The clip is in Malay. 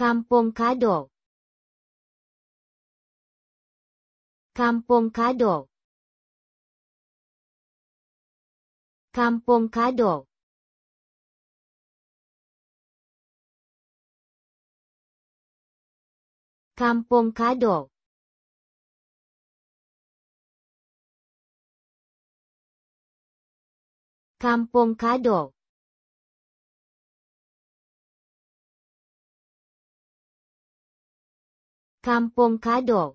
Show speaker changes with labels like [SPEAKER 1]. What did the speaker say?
[SPEAKER 1] Kampung Kado Kampung Kado Kampung Kado Kampung Kado Kampung Kado Kampung Kado Kampung Kadok